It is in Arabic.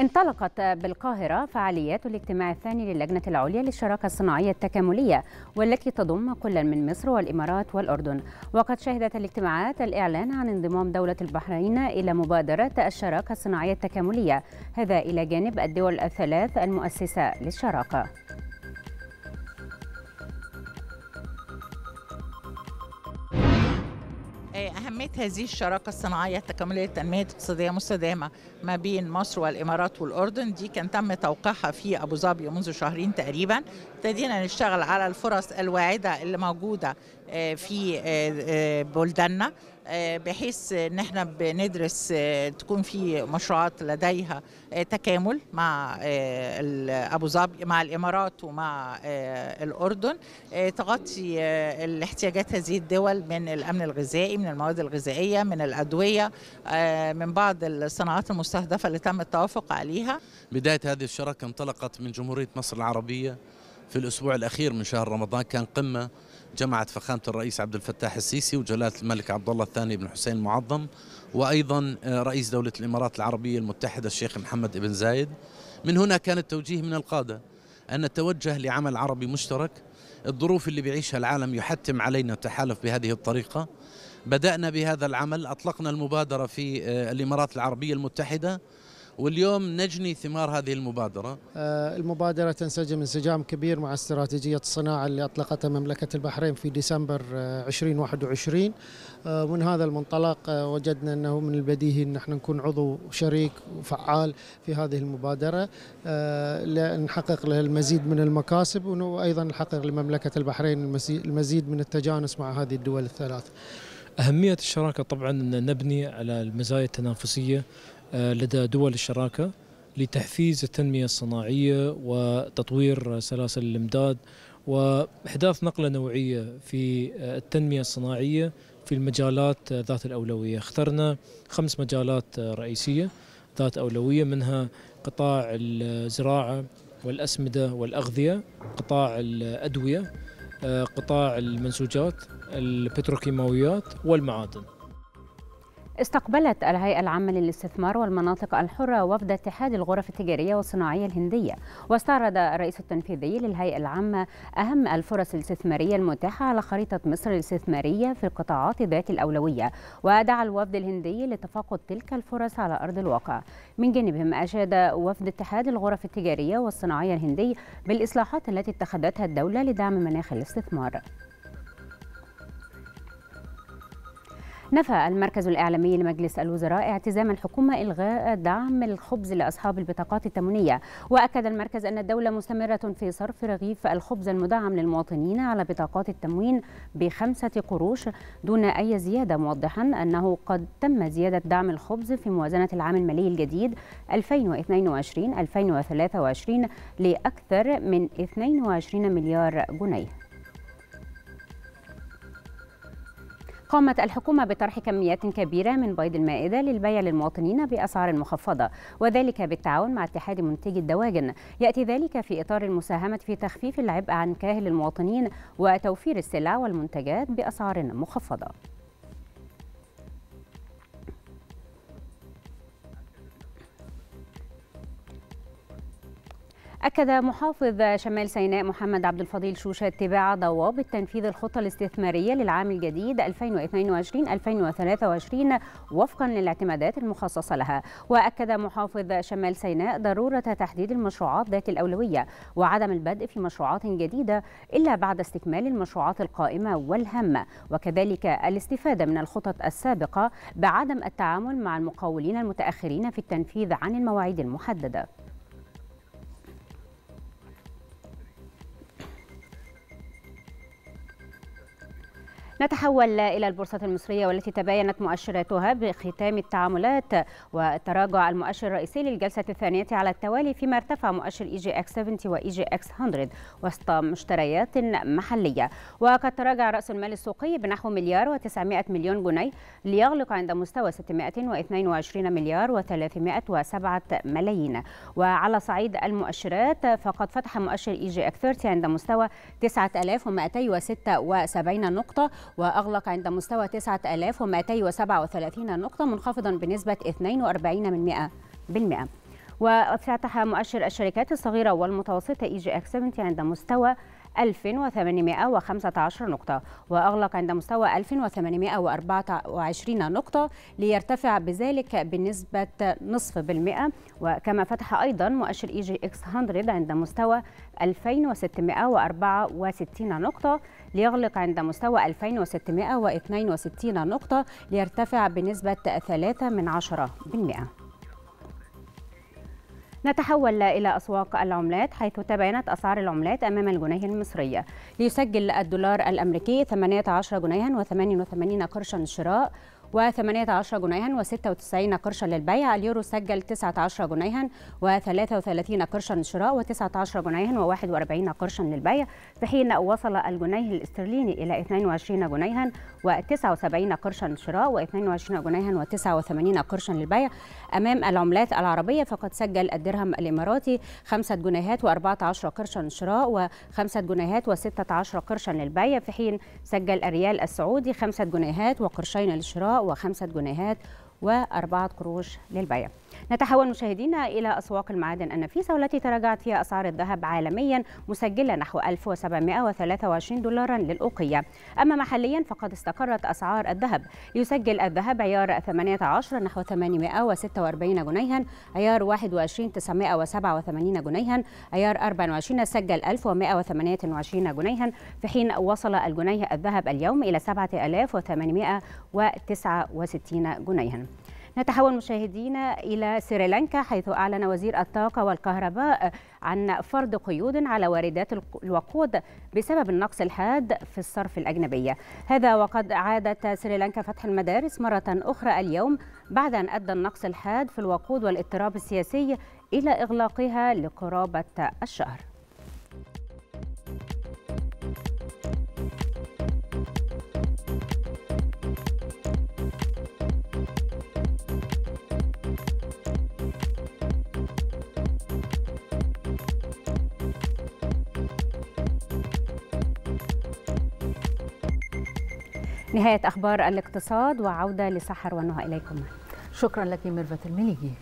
انطلقت بالقاهرة فعاليات الاجتماع الثاني للجنة العليا للشراكة الصناعية التكاملية والتي تضم كل من مصر والإمارات والأردن وقد شهدت الاجتماعات الإعلان عن انضمام دولة البحرين إلى مبادرة الشراكة الصناعية التكاملية هذا إلى جانب الدول الثلاث المؤسسة للشراكة هذه الشراكة الصناعية التكاملية التنمية الاقتصادية المستدامة ما بين مصر والإمارات والأردن دي كان تم توقيعها في أبو ظبي منذ شهرين تقريبا ابتدينا نشتغل على الفرص الواعدة اللي موجودة آه، في آه، آه، بلداننا بحيث ان احنا بندرس تكون في مشروعات لديها تكامل مع ابو ظبي مع الامارات ومع الاردن تغطي الاحتياجات هذه الدول من الامن الغذائي من المواد الغذائيه من الادويه من بعض الصناعات المستهدفه اللي تم التوافق عليها بدايه هذه الشراكه انطلقت من جمهوريه مصر العربيه في الأسبوع الأخير من شهر رمضان كان قمة جمعت فخامة الرئيس عبد الفتاح السيسي وجلالة الملك عبد الله الثاني بن حسين المعظم وأيضا آه، رئيس دولة الإمارات العربية المتحدة الشيخ محمد بن زايد من هنا كان التوجيه من القادة أن نتوجه لعمل عربي مشترك الظروف اللي بيعيشها العالم يحتم علينا التحالف بهذه الطريقة بدأنا بهذا العمل أطلقنا المبادرة في آه، الإمارات العربية المتحدة واليوم نجني ثمار هذه المبادرة آه، المبادرة تنسجم انسجام كبير مع استراتيجية الصناعة اللي أطلقتها مملكة البحرين في ديسمبر 2021 آه، آه، من هذا المنطلق وجدنا أنه من البديهي أن احنا نكون عضو شريك وفعال في هذه المبادرة لنحقق لها المزيد من المكاسب وأيضا نحقق لمملكة البحرين المزيد من التجانس مع هذه الدول الثلاث أهمية الشراكة طبعا أن نبني على المزايا التنافسية آه، لدى دول الشراكه لتحفيز التنميه الصناعيه وتطوير سلاسل الامداد واحداث نقله نوعيه في آه، التنميه الصناعيه في المجالات ذات الاولويه، اخترنا خمس مجالات آه، رئيسيه ذات اولويه منها قطاع الزراعه والاسمده والاغذيه، قطاع الادويه، قطاع المنسوجات، البتروكيماويات والمعادن. استقبلت الهيئة العامة للاستثمار والمناطق الحرة وفد اتحاد الغرف التجارية والصناعية الهندية واستعرض الرئيس التنفيذي للهيئة العامة أهم الفرص الاستثمارية المتاحة على خريطة مصر الاستثمارية في القطاعات ذات الأولوية ودعا الوفد الهندي لتفاقد تلك الفرص على أرض الواقع من جانبهم أشاد وفد اتحاد الغرف التجارية والصناعية الهندي بالإصلاحات التي اتخذتها الدولة لدعم مناخ الاستثمار نفى المركز الإعلامي لمجلس الوزراء اعتزام الحكومة إلغاء دعم الخبز لأصحاب البطاقات التموينية وأكد المركز أن الدولة مستمرة في صرف رغيف الخبز المدعم للمواطنين على بطاقات التموين بخمسة قروش دون أي زيادة موضحا أنه قد تم زيادة دعم الخبز في موازنة العام المالي الجديد 2022-2023 لأكثر من 22 مليار جنيه قامت الحكومة بطرح كميات كبيرة من بيض المائدة للبيع للمواطنين بأسعار مخفضة وذلك بالتعاون مع اتحاد منتجي الدواجن يأتي ذلك في إطار المساهمة في تخفيف العبء عن كاهل المواطنين وتوفير السلع والمنتجات بأسعار مخفضة أكد محافظ شمال سيناء محمد عبد الفضيل شوشة اتباع ضوابط تنفيذ الخطة الاستثمارية للعام الجديد 2022-2023 وفقا للاعتمادات المخصصة لها وأكد محافظ شمال سيناء ضرورة تحديد المشروعات ذات الأولوية وعدم البدء في مشروعات جديدة إلا بعد استكمال المشروعات القائمة والهامة وكذلك الاستفادة من الخطط السابقة بعدم التعامل مع المقاولين المتأخرين في التنفيذ عن المواعيد المحددة نتحول إلى البورصة المصرية والتي تباينت مؤشراتها بختام التعاملات وتراجع المؤشر الرئيسي للجلسة الثانية على التوالي فيما ارتفع مؤشر إي جي إكس 70 وإي جي إكس 100 وسط مشتريات محلية وقد تراجع رأس المال السوقي بنحو مليار و900 مليون جنيه ليغلق عند مستوى 622 مليار و307 ملايين وعلى صعيد المؤشرات فقد فتح مؤشر إي جي إكس 30 عند مستوى 9276 نقطة وأغلق عند مستوى 9237 نقطة منخفضا بنسبة 42% وافتتح مؤشر الشركات الصغيرة والمتوسطة إي جي أكس 70 عند مستوى 1815 نقطة وأغلق عند مستوى 1824 نقطة ليرتفع بذلك بنسبة نصف بالمئة وكما فتح أيضا مؤشر إي جي إكس 100 عند مستوى 2664 نقطة ليغلق عند مستوى 2662 نقطة ليرتفع بنسبة ثلاثة من عشرة بالمئة نتحول إلى أسواق العملات حيث تباينت أسعار العملات أمام الجنيه المصرية ليسجل الدولار الأمريكي 18 جنيها و88 قرشا شراء و18 جنيها و96 قرشا للبيع اليورو سجل 19 جنيها و33 قرشا للشراء و19 جنيها و41 قرشا للبيع في حين وصل الجنيه الاسترليني إلى 22 جنيها و79 قرشا للشراء و22 جنيها و89 قرشا للبيع أمام العملات العربية فقد سجل الدرهم الإماراتي 5 جنيهات و14 قرشا للشراء و5 جنيهات و16 قرشا للبيع في حين سجل الريال السعودي 5 جنيهات وقرشين للشراء وخمسة جنيهات وأربعة قروش للبيع نتحول مشاهدينا إلى أسواق المعادن النفيسة والتي تراجعت فيها أسعار الذهب عالميا مسجلة نحو 1723 دولارا للأوقية أما محليا فقد استقرت أسعار الذهب يسجل الذهب عيار 18 نحو 846 جنيها عيار 21 987 جنيها عيار 24 سجل 1128 جنيها في حين وصل الجنيه الذهب اليوم إلى 7869 جنيها نتحول مشاهدينا إلى سريلانكا حيث أعلن وزير الطاقة والكهرباء عن فرض قيود على واردات الوقود بسبب النقص الحاد في الصرف الأجنبية هذا وقد عادت سريلانكا فتح المدارس مرة أخرى اليوم بعد أن أدى النقص الحاد في الوقود والاضطراب السياسي إلى إغلاقها لقرابة الشهر نهاية أخبار الاقتصاد وعودة لسحر ونهى إليكم شكرا لك ميرفت المليجي